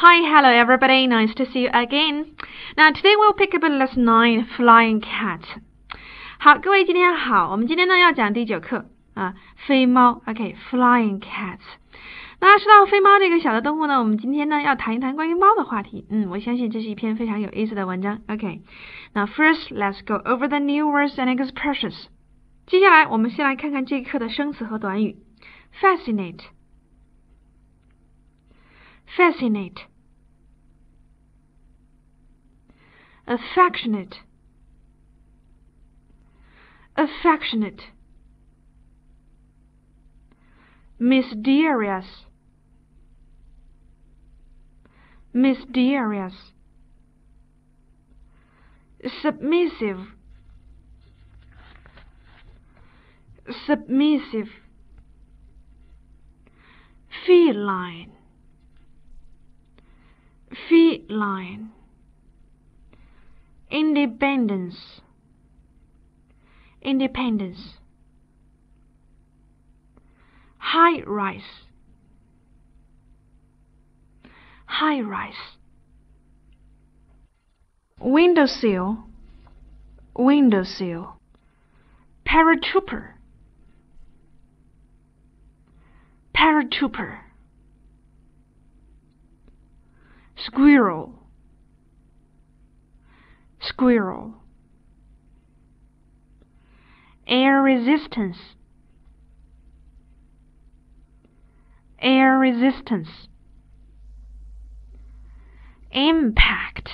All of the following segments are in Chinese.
Hi, hello everybody, nice to see you again. Now, today we'll pick up lesson nine, flying cat. flying 好，各位今天好，我们今天呢要讲第九课啊，飞猫。OK，flying cat。那说到飞猫这个小的动物呢，我们今天呢要谈一谈关于猫的话题。嗯，我相信这是一篇非常有意思的文章。OK，那 first let's go over the new words and expressions。接下来我们先来看看这一课的生词和短语。Fascinate。fascinate affectionate affectionate mysterious mysterious submissive submissive feline feline independence independence high rise high rise windowsill windowsill paratrooper paratrooper squirrel squirrel air resistance air resistance impact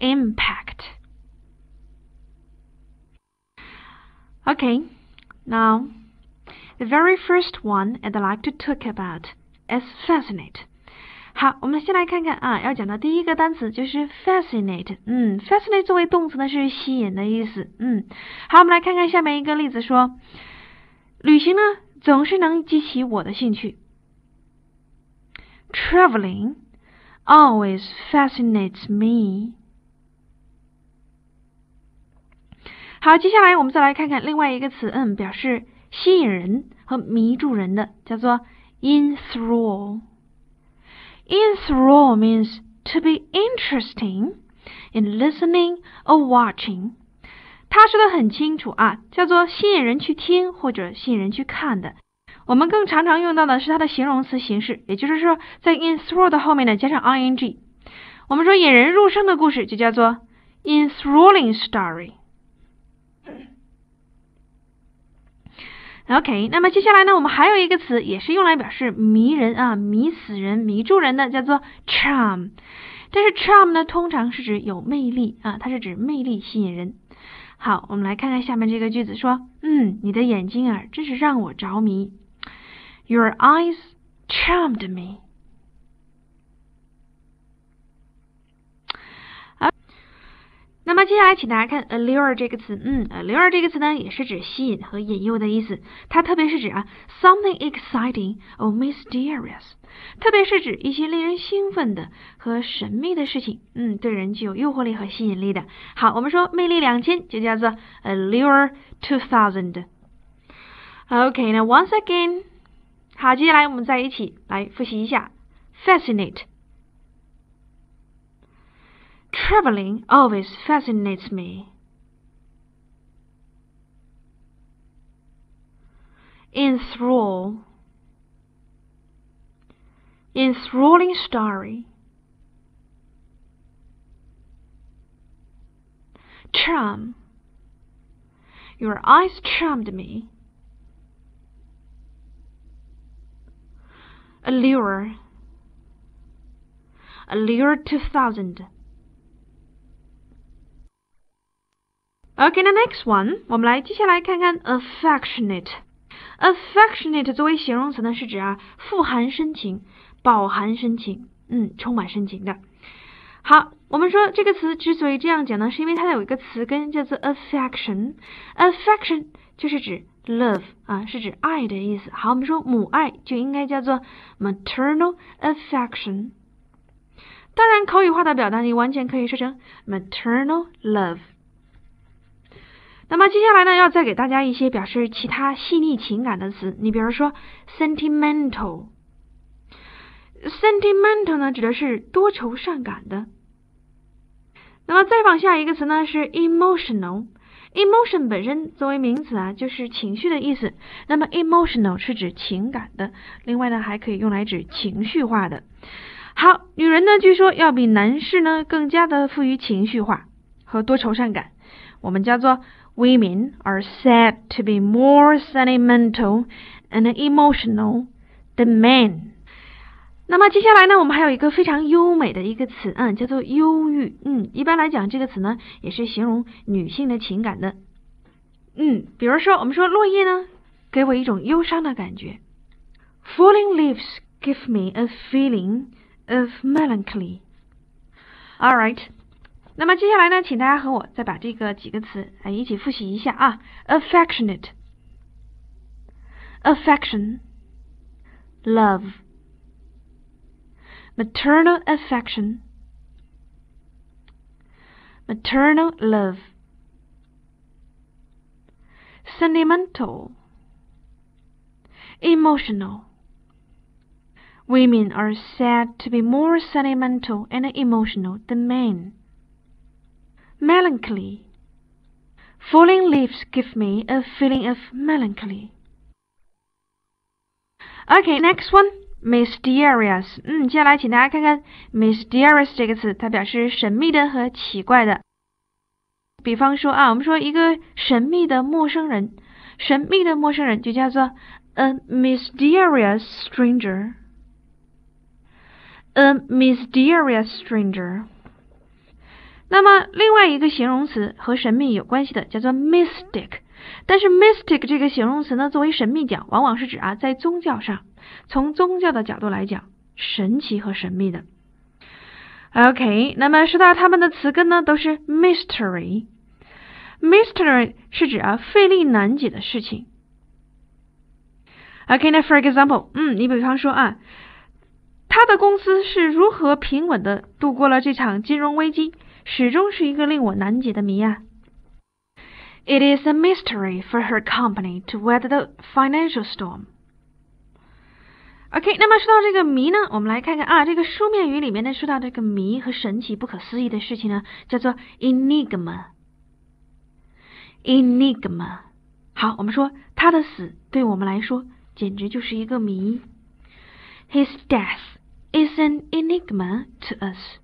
impact okay now the very first one I'd like to talk about As f a s c i n a t e 好，我们先来看看啊，要讲的第一个单词就是 fascinate。嗯，fascinate 作为动词呢是吸引的意思。嗯，好，我们来看看下面一个例子，说旅行呢总是能激起我的兴趣。Traveling always fascinates me。好，接下来我们再来看看另外一个词，嗯，表示吸引人和迷住人的叫做。enthrall. Enthrall means to be interesting in listening or watching。他说的很清楚啊，叫做吸引人去听或者吸引人去看的。我们更常常用到的是它的形容词形式，也就是说，在 enthrall 的后面呢加上 ing。我们说引人入胜的故事就叫做 enthralling story。OK，那么接下来呢，我们还有一个词，也是用来表示迷人啊、迷死人、迷住人的，叫做 charm。但是 charm 呢，通常是指有魅力啊，它是指魅力吸引人。好，我们来看看下面这个句子，说，嗯，你的眼睛啊，真是让我着迷。Your eyes charmed me。那么接下来请大家看 a l l u r e 这个词，嗯 a l l u r e 这个词呢，也是指吸引和引诱的意思，它特别是指啊，something exciting or mysterious，特别是指一些令人兴奋的和神秘的事情，嗯，对人具有诱惑力和吸引力的。好，我们说魅力两千就叫做 a l l u r e t two thousand。Okay，now once again，好，接下来我们再一起来复习一下，fascinate。Traveling always fascinates me. Enthrall. Enthralling story. Charm. Your eyes charmed me. Allure. Allure 2000. Okay, the next one，我们来接下来看看 affectionate。affectionate 作为形容词呢，是指啊富含深情、饱含深情、嗯，充满深情的。好，我们说这个词之所以这样讲呢，是因为它有一个词根叫做 affection。affection 就是指 love，啊，是指爱的意思。好，我们说母爱就应该叫做 maternal affection。当然，口语化的表达，你完全可以说成 maternal love。那么接下来呢，要再给大家一些表示其他细腻情感的词，你比如说 sentimental，sentimental 呢指的是多愁善感的。那么再往下一个词呢是 emotional，emotion 本身作为名词啊就是情绪的意思，那么 emotional 是指情感的，另外呢还可以用来指情绪化的。好，女人呢据说要比男士呢更加的富于情绪化和多愁善感，我们叫做。women are said to be more sentimental and emotional than men. men。那么接下来呢，我们还有一个非常优美的一个词，嗯，叫做忧郁。嗯，一般来讲，这个词呢也是形容女性的情感的。嗯，比如说我们说落叶呢，给我一种忧伤的感觉。Falling leaves give me a feeling of melancholy. All right affection, love, love, maternal maternal sentimental, emotional. Women are said to be more sentimental and emotional than men melancholy. Falling leaves give me a feeling of melancholy. Okay, next one, mysterious。嗯，接下来请大家看看 mysterious 这个词，它表示神秘的和奇怪的。比方说啊，我们说一个神秘的陌生人，神秘的陌生人就叫做 a mysterious stranger。a mysterious stranger。那么另外一个形容词和神秘有关系的叫做 mystic，但是 mystic 这个形容词呢，作为神秘讲，往往是指啊，在宗教上，从宗教的角度来讲，神奇和神秘的。OK，那么说到他们的词根呢，都是 mystery，mystery 是指啊，费力难解的事情。OK，那 for example，嗯，你比方说啊，他的公司是如何平稳的度过了这场金融危机？始终是一个令我难解的谜案。It is a mystery for her company to weather the financial storm. OK，那么说到这个谜呢，我们来看看啊，这个书面语里面呢说到这个谜和神奇、不可思议的事情呢，叫做 enigma。enigma。好，我们说他的死对我们来说简直就是一个谜。His death is an enigma to us.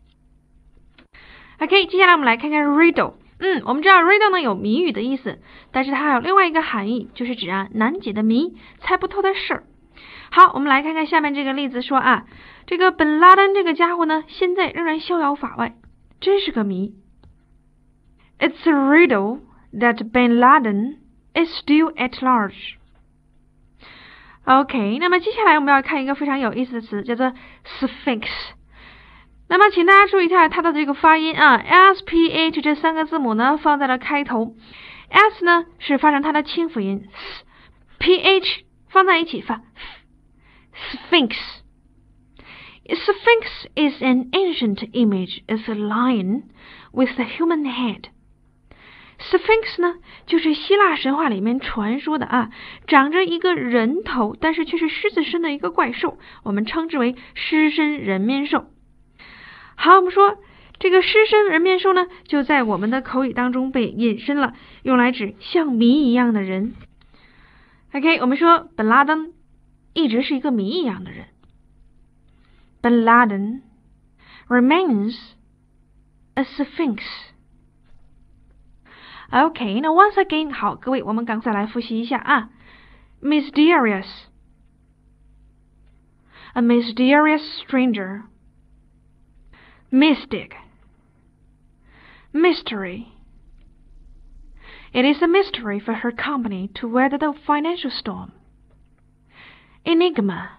o k 接下来我们来看看 riddle。嗯，我们知道 riddle 呢有谜语的意思，但是它还有另外一个含义，就是指啊难解的谜，猜不透的事儿。好，我们来看看下面这个例子，说啊这个本拉登这个家伙呢现在仍然逍遥法外，真是个谜。It's a riddle that Bin Laden is still at large. o k 那么接下来我们要看一个非常有意思的词，叫做 sphinx。那么，请大家注意一下它的这个发音啊，s p h 这三个字母呢放在了开头，s 呢是发成它的清辅音，p h 放在一起发，sphinx。Sphinx is an ancient image as a lion with a human head。Sphinx 呢就是希腊神话里面传说的啊，长着一个人头，但是却是狮子身的一个怪兽，我们称之为狮身人面兽。好，我们说这个狮身人面兽呢，就在我们的口语当中被引申了，用来指像谜一样的人。OK，我们说本拉登一直是一个谜一样的人。b 拉 n d e remains a Sphinx。OK，now once again，好，各位，我们刚才来复习一下啊，mysterious，a mysterious stranger。mystic, mystery. It is a mystery for her company to weather the financial storm. Enigma.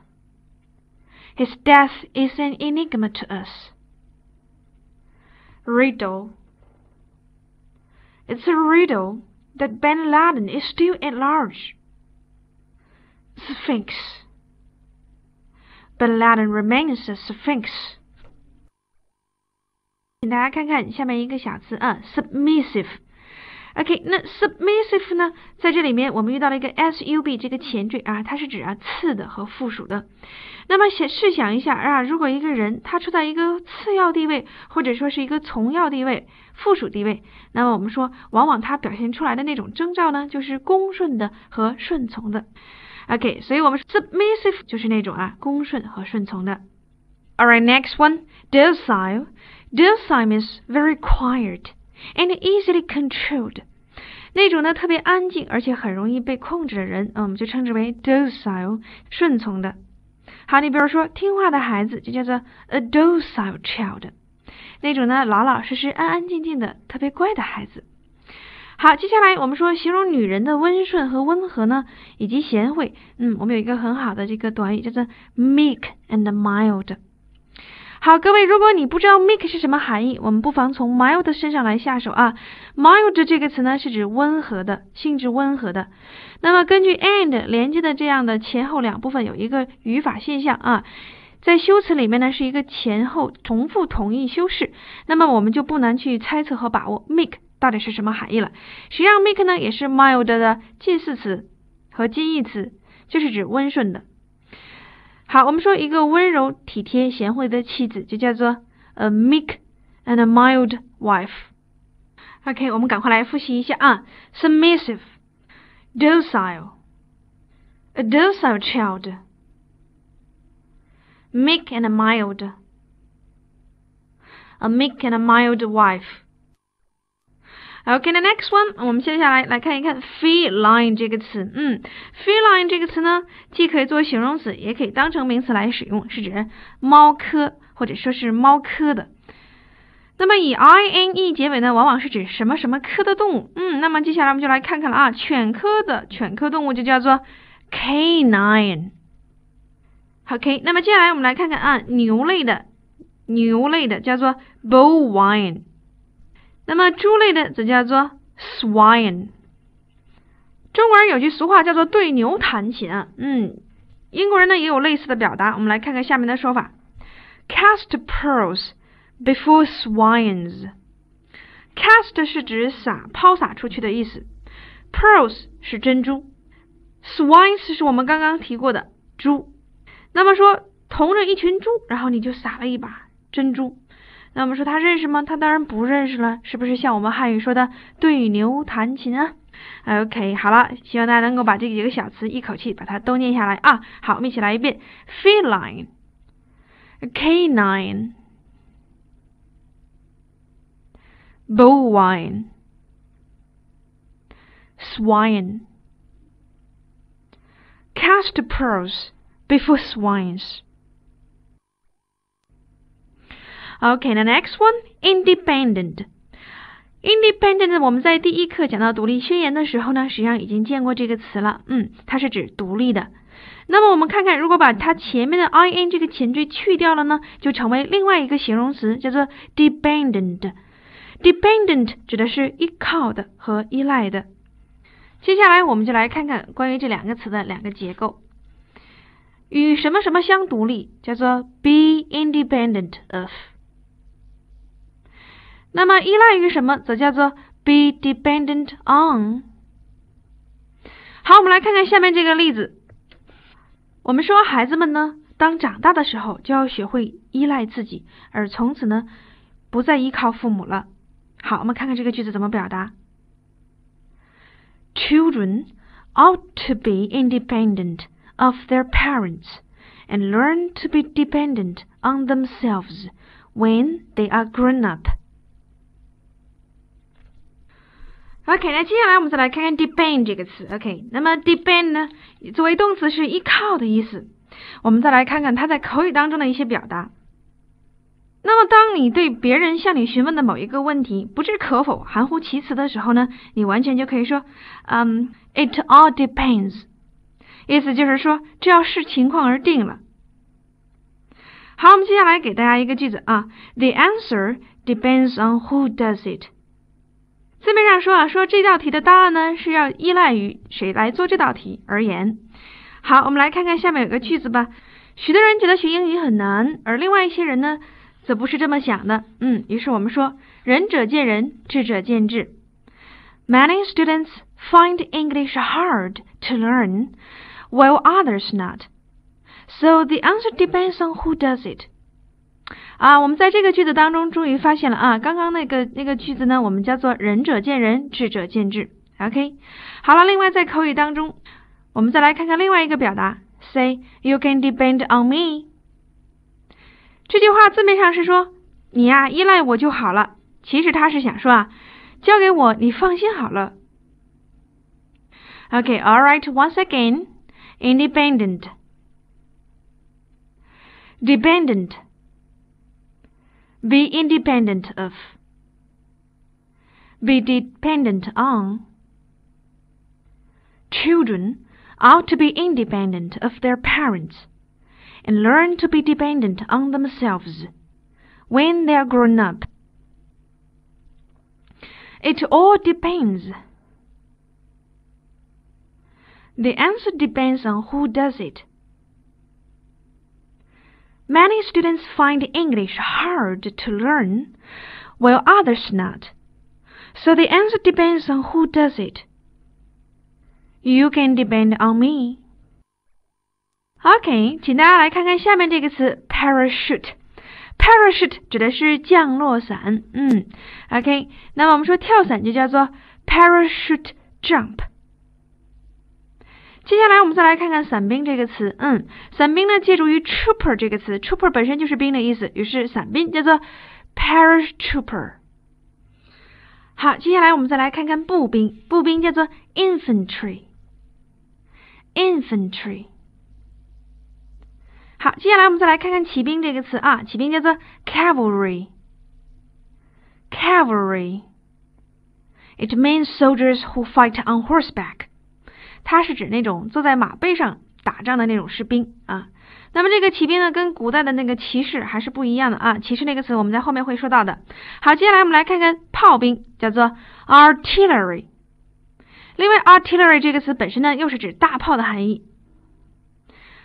His death is an enigma to us. Riddle. It's a riddle that Ben Laden is still at large. Sphinx. Ben Laden remains a Sphinx. 请大家看看下面一个小词啊，submissive。OK，那 submissive 呢，在这里面我们遇到了一个 sub 这个前缀啊，它是指啊次的和附属的。那么想试想一下啊，如果一个人他处在一个次要地位，或者说是一个从要地位、附属地位，那么我们说往往他表现出来的那种征兆呢，就是恭顺的和顺从的。OK，所以我们 submissive 就是那种啊恭顺和顺从的。All right，next one，docile。d o s i m e is very quiet and easily controlled，那种呢特别安静而且很容易被控制的人，我们就称之为 docile，顺从的。好，你比如说听话的孩子就叫做 a docile child，那种呢老老实实、安安静静的、特别乖的孩子。好，接下来我们说形容女人的温顺和温和呢，以及贤惠，嗯，我们有一个很好的这个短语叫做 meek and mild。好，各位，如果你不知道 m i l k 是什么含义，我们不妨从 mild 身上来下手啊。mild 这个词呢，是指温和的，性质温和的。那么根据 and 连接的这样的前后两部分，有一个语法现象啊，在修辞里面呢，是一个前后重复同义修饰。那么我们就不难去猜测和把握 make 到底是什么含义了。实际上，make 呢也是 mild 的近似词和近义词，就是指温顺的。好，我们说一个温柔、体贴、贤惠的妻子就叫做 a meek and a mild wife。OK，我们赶快来复习一下啊，submissive，docile，a docile child，meek and mild，a meek and a mild wife。o k the next one，我们接下来来看一看 feline 这个词。嗯，feline 这个词呢，既可以作为形容词，也可以当成名词来使用，是指猫科或者说是猫科的。那么以 i n e 结尾呢，往往是指什么什么科的动物。嗯，那么接下来我们就来看看了啊，犬科的犬科动物就叫做 canine。o k 那么接下来我们来看看啊，牛类的牛类的叫做 bovine。那么猪类的则叫做 swine。中国人有句俗话叫做“对牛弹琴”啊，嗯，英国人呢也有类似的表达，我们来看看下面的说法：cast pearls before swines。cast 是指撒、抛洒出去的意思，pearls 是珍珠，swines 是我们刚刚提过的猪。那么说同着一群猪，然后你就撒了一把珍珠。那我们说他认识吗？他当然不认识了，是不是像我们汉语说的“对牛弹琴”啊？OK，好了，希望大家能够把这几个小词一口气把它都念下来啊。好，我们一起来一遍：feline、canine、bovine、swine、cast pearls before swines。Okay, the next one, independent. Independent，我们在第一课讲到独立宣言的时候呢，实际上已经见过这个词了。嗯，它是指独立的。那么我们看看，如果把它前面的 i n 这个前缀去掉了呢，就成为另外一个形容词，叫做 dependent. Dependent 指的是依靠的和依赖的。接下来我们就来看看关于这两个词的两个结构。与什么什么相独立，叫做 be independent of. 那么依赖于什么，则叫做 be dependent on。好，我们来看看下面这个例子。我们说孩子们呢，当长大的时候，就要学会依赖自己，而从此呢，不再依靠父母了。好，我们看看这个句子怎么表达。Children ought to be independent of their parents and learn to be dependent on themselves when they are grown up. OK，那接下来我们再来看看 depend 这个词。OK，那么 depend 呢，作为动词是依靠的意思。我们再来看看它在口语当中的一些表达。那么，当你对别人向你询问的某一个问题不置可否、含糊其辞的时候呢，你完全就可以说，嗯，it all depends。意思就是说，这要视情况而定了。好，我们接下来给大家一个句子啊，the answer depends on who does it。字面上说啊，说这道题的答案呢是要依赖于谁来做这道题而言。好，我们来看看下面有个句子吧。许多人觉得学英语很难，而另外一些人呢则不是这么想的。嗯，于是我们说，仁者见仁，智者见智。Many students find English hard to learn, while others not. So the answer depends on who does it. 啊，我们在这个句子当中终于发现了啊，刚刚那个那个句子呢，我们叫做仁者见仁，智者见智。OK，好了，另外在口语当中，我们再来看看另外一个表达，Say you can depend on me。这句话字面上是说你呀依赖我就好了，其实他是想说啊，交给我你放心好了。OK，All right once again，independent，dependent。be independent of, be dependent on. Children ought to be independent of their parents and learn to be dependent on themselves when they are grown up. It all depends. The answer depends on who does it. Many students find English hard to learn, while others not. So the answer depends on who does it. You can depend on me. OK，请大家来看看下面这个词 parachute。parachute 指的是降落伞，嗯，OK。那么我们说跳伞就叫做 parachute jump。接下来我们再来看看伞兵这个词，嗯，伞兵呢借助于 trooper 这个词，trooper 本身就是兵的意思，于是伞兵叫做 paratrooper。好，接下来我们再来看看步兵，步兵叫做 infantry，infantry。好，接下来我们再来看看骑兵这个词啊，骑兵叫做 cavalry，cavalry。It means soldiers who fight on horseback. 它是指那种坐在马背上打仗的那种士兵啊，那么这个骑兵呢，跟古代的那个骑士还是不一样的啊。骑士那个词我们在后面会说到的。好，接下来我们来看看炮兵，叫做 artillery。另外，artillery 这个词本身呢，又是指大炮的含义。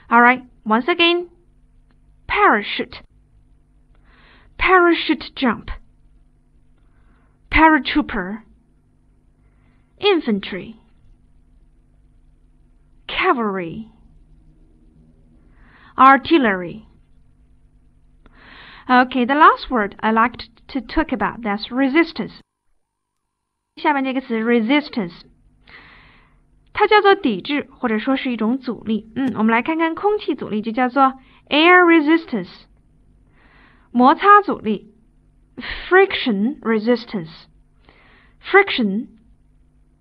Alright, once again, parachute, parachute jump, paratrooper, infantry. cavalry, artillery. Okay, the last word I like to talk about that's resistance. 下面这个词 resistance，它叫做抵制或者说是一种阻力。嗯，我们来看看空气阻力就叫做 air resistance，摩擦阻力 friction resistance，friction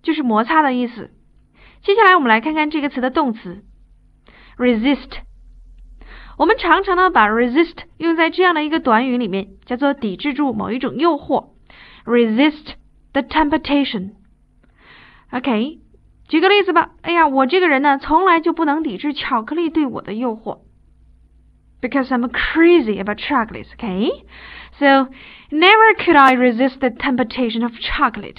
就是摩擦的意思。接下来我们来看看这个词的动词 resist 用在这样的一个短语里面，叫做抵制住某一种诱惑，resist the temptation。OK，举个例子吧。哎呀，我这个人呢，从来就不能抵制巧克力对我的诱惑，because I'm crazy about chocolates. OK, never could I resist the temptation of chocolate.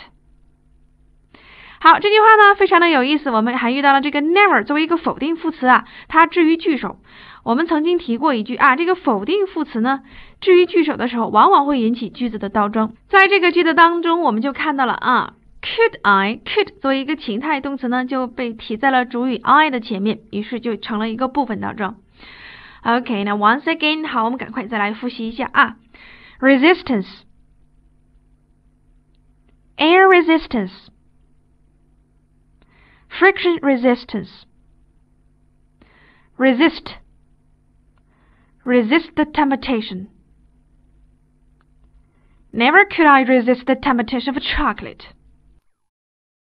好，这句话呢非常的有意思，我们还遇到了这个 never 作为一个否定副词啊，它置于句首。我们曾经提过一句啊，这个否定副词呢置于句首的时候，往往会引起句子的倒装。在这个句子当中，我们就看到了啊，could I could 作为一个情态动词呢就被提在了主语 I 的前面，于是就成了一个部分倒装。OK，那 once again，好，我们赶快再来复习一下啊，resistance，air resistance。friction resistance. Resist. Resist the temptation. Never could I resist the temptation of chocolate.